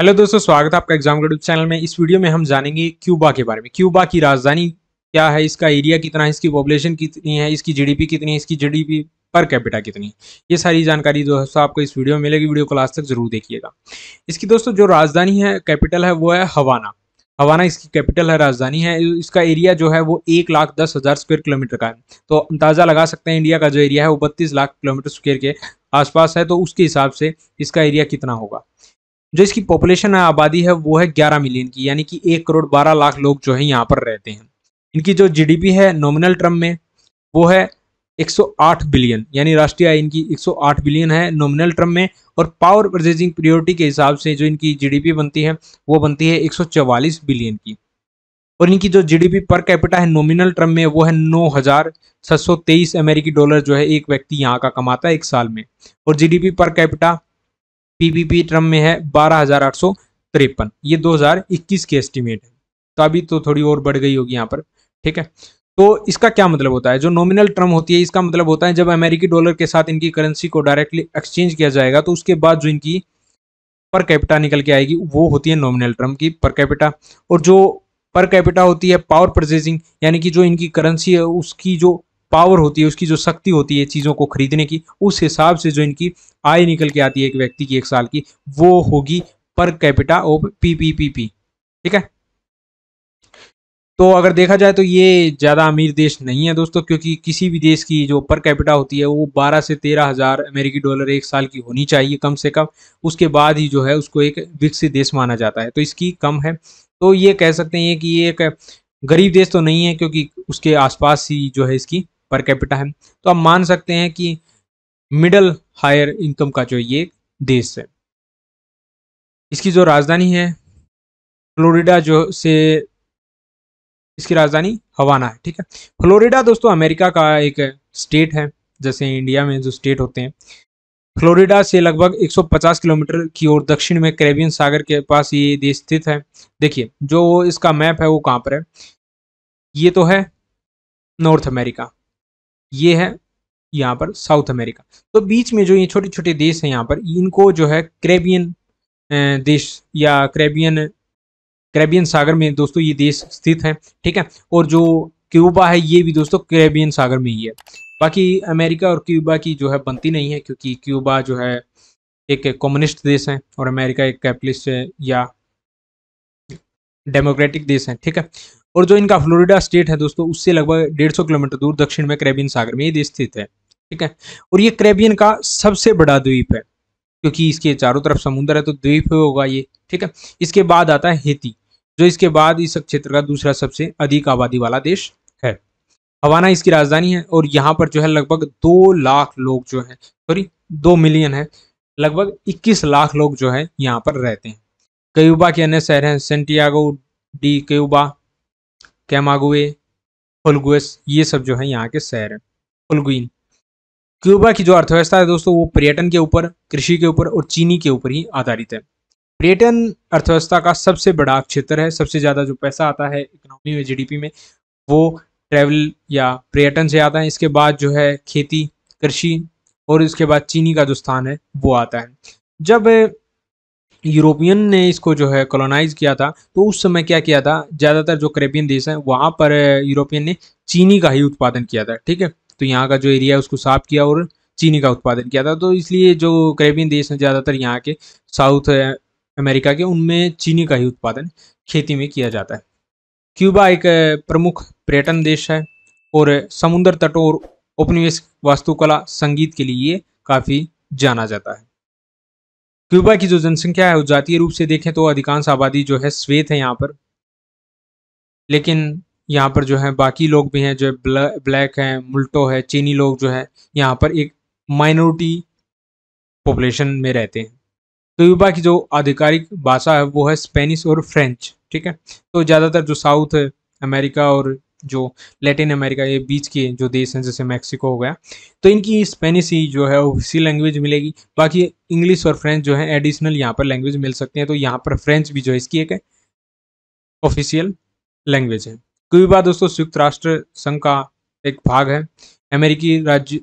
hello दोस्तों स्वागत है आपका एग्जाम गडूब चैनल में इस वीडियो में हम जानेंगे क्यूबा के बारे में क्यूबा की राजधानी क्या है इसका एरिया कितना है इसकी पॉपुलेशन कितनी है इसकी जीडीपी कितनी है इसकी जीडीपी पर कैपिटा कितनी ये सारी जानकारी दोस्तों आपको इस वीडियो में मिलेगी वीडियो को लास्ट तक जरूर देखिएगा इसकी दोस्तों जो राजधानी है कैपिटल है वो है हवाना हवाना इसकी कैपिटल है राजधानी है इसका एरिया जो है वो एक लाख दस हज़ार स्क्वेयर किलोमीटर का है तो अंदाज़ा लगा सकते हैं इंडिया का जो एरिया है वो बत्तीस लाख किलोमीटर स्क्वेयर के आसपास है तो उसके हिसाब से इसका एरिया कितना होगा जो इसकी पॉपुलेशन है आबादी है वो है ग्यारह मिलियन की यानी कि एक करोड़ बारह लाख लोग जो है यहाँ पर रहते हैं इनकी जो जीडीपी है नॉमिनल टर्म में वो है 108 बिलियन यानी राष्ट्रीय आय इनकी 108 बिलियन है नॉमिनल टर्म में और पावर परचेजिंग प्रियोरिटी के हिसाब से जो इनकी जीडीपी बनती है वो बनती है 144 बिलियन की और इनकी जो जीडीपी पर कैपिटा है नॉमिनल टर्म में वो है नौ हजार तेईस अमेरिकी डॉलर जो है एक व्यक्ति यहाँ का कमाता है एक साल में और जी पर कैपिटा पीबीपी ट्रम में है बारह हजार आठ सौ तिरपन ये 2021 की एस्टिमेट है तो अभी तो थोड़ी और बढ़ गई होगी यहाँ पर ठीक है तो इसका क्या मतलब होता है जो नॉमिनल टर्म होती है इसका मतलब होता है जब अमेरिकी डॉलर के साथ इनकी करेंसी को डायरेक्टली एक्सचेंज किया जाएगा तो उसके बाद जो इनकी पर कैपिटा निकल के आएगी वो होती है नॉमिनल टर्म की पर कैपिटा और जो पर कैपिटा होती है पावर परचेजिंग यानी कि जो इनकी करेंसी है उसकी जो पावर होती है उसकी जो शक्ति होती है चीज़ों को खरीदने की उस हिसाब से जो इनकी आय निकल के आती है एक व्यक्ति की एक साल की वो होगी per capita of P P P P ठीक है तो अगर देखा जाए तो ये ज़्यादा अमीर देश नहीं है दोस्तों क्योंकि किसी भी देश की जो पर कैपिटा होती है वो 12 से तेरह हज़ार अमेरिकी डॉलर एक साल की होनी चाहिए कम से कम उसके बाद ही जो है उसको एक विकसित देश माना जाता है तो इसकी कम है तो ये कह सकते हैं कि ये एक गरीब देश तो नहीं है क्योंकि उसके आसपास ही जो है इसकी पर कैपिटा है तो आप मान सकते हैं कि मिडल हायर इनकम का जो ये देश है इसकी जो राजधानी है फ्लोरिडा जो से इसकी राजधानी हवाना है ठीक है फ्लोरिडा दोस्तों अमेरिका का एक स्टेट है जैसे इंडिया में जो स्टेट होते हैं फ्लोरिडा से लगभग 150 किलोमीटर की ओर दक्षिण में कैरेबियन सागर के पास ये देश स्थित है देखिए जो इसका मैप है वो कहाँ पर है ये तो है नॉर्थ अमेरिका ये है यहाँ पर साउथ अमेरिका तो बीच में जो ये छोटे छोटे देश हैं यहाँ पर इनको जो है क्रेबियन देश या क्रेबियन क्रेबियन सागर में दोस्तों ये देश स्थित हैं ठीक है और जो क्यूबा है ये भी दोस्तों क्रेबियन सागर में ही है बाकी अमेरिका और क्यूबा की जो है बनती नहीं है क्योंकि क्यूबा जो है एक कम्युनिस्ट देश है और अमेरिका एक कैपिटलिस्ट या डेमोक्रेटिक देश है ठीक है और जो इनका फ्लोरिडा स्टेट है दोस्तों उससे लगभग डेढ़ सौ किलोमीटर दूर दक्षिण में कैरेबियन सागर में ये देश स्थित है ठीक है और ये कैरेबियन का सबसे बड़ा द्वीप है क्योंकि इसके चारों तरफ समुद्र है तो द्वीप होगा ये ठीक है इसके बाद आता है हेती जो इसके बाद इस क्षेत्र का दूसरा सबसे अधिक आबादी वाला देश है हवाना इसकी राजधानी है और यहाँ पर जो है लगभग दो लाख लोग जो है सॉरी दो मिलियन है लगभग 21 लाख लोग जो है यहाँ पर रहते हैं क्यूबा के अन्य शहर हैं सेंटियागो डी क्यूबा कैमागुए फुलगुएस ये सब जो है यहाँ के शहर हैं फुलगुइन क्यूबा की जो अर्थव्यवस्था है दोस्तों वो पर्यटन के ऊपर कृषि के ऊपर और चीनी के ऊपर ही आधारित है पर्यटन अर्थव्यवस्था का सबसे बड़ा क्षेत्र है सबसे ज़्यादा जो पैसा आता है इकोनॉमी में जीडीपी में वो ट्रैवल या पर्यटन से आता है इसके बाद जो है खेती कृषि और इसके बाद चीनी का जो स्थान है वो आता है जब यूरोपियन ने इसको जो है कॉलोनाइज किया था तो उस समय क्या किया था ज़्यादातर जो करेबियन देश हैं वहाँ पर यूरोपियन ने चीनी का ही उत्पादन किया था ठीक है तो यहाँ का जो एरिया है उसको साफ किया और चीनी का उत्पादन किया था तो इसलिए जो करेबियन देश हैं ज़्यादातर यहाँ के साउथ अमेरिका के उनमें चीनी का ही उत्पादन खेती में किया जाता है क्यूबा एक प्रमुख पर्यटन देश है और समुद्र तटों और उपनिवेश वास्तुकला संगीत के लिए काफ़ी जाना जाता है क्यूबा की जो जनसंख्या है जातीय रूप से देखें तो अधिकांश आबादी जो है श्वेत है यहाँ पर लेकिन यहाँ पर जो है बाकी लोग भी हैं जो ब्लैक हैं मुल्टो है चीनी लोग जो है यहाँ पर एक माइनॉरिटी पॉपुलेशन में रहते हैं क्यूबा की जो आधिकारिक भाषा है वो है स्पेनिश और फ्रेंच ठीक है तो ज़्यादातर जो साउथ अमेरिका और जो लैटिन अमेरिका ये बीच के जो देश हैं जैसे मैक्सिको हो गया तो इनकी स्पेनिश ही जो है ऑफिसियल लैंग्वेज मिलेगी बाकी इंग्लिश और फ्रेंच जो है एडिशनल यहाँ पर लैंग्वेज मिल सकते हैं तो यहाँ पर फ्रेंच भी जो है इसकी एक ऑफिशियल लैंग्वेज है बात दोस्तों संयुक्त राष्ट्र संघ का एक भाग है अमेरिकी राज्य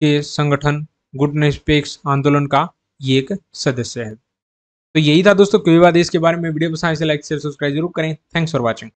के संगठन गुटनिरपेक्ष निष्पेक्ष आंदोलन का ये एक सदस्य है तो यही था दोस्तों क्यूबा बात इसके बारे में वीडियो पसंद तो इसे लाइक शेयर सब्सक्राइब जरूर करें थैंक्स फॉर वॉचिंग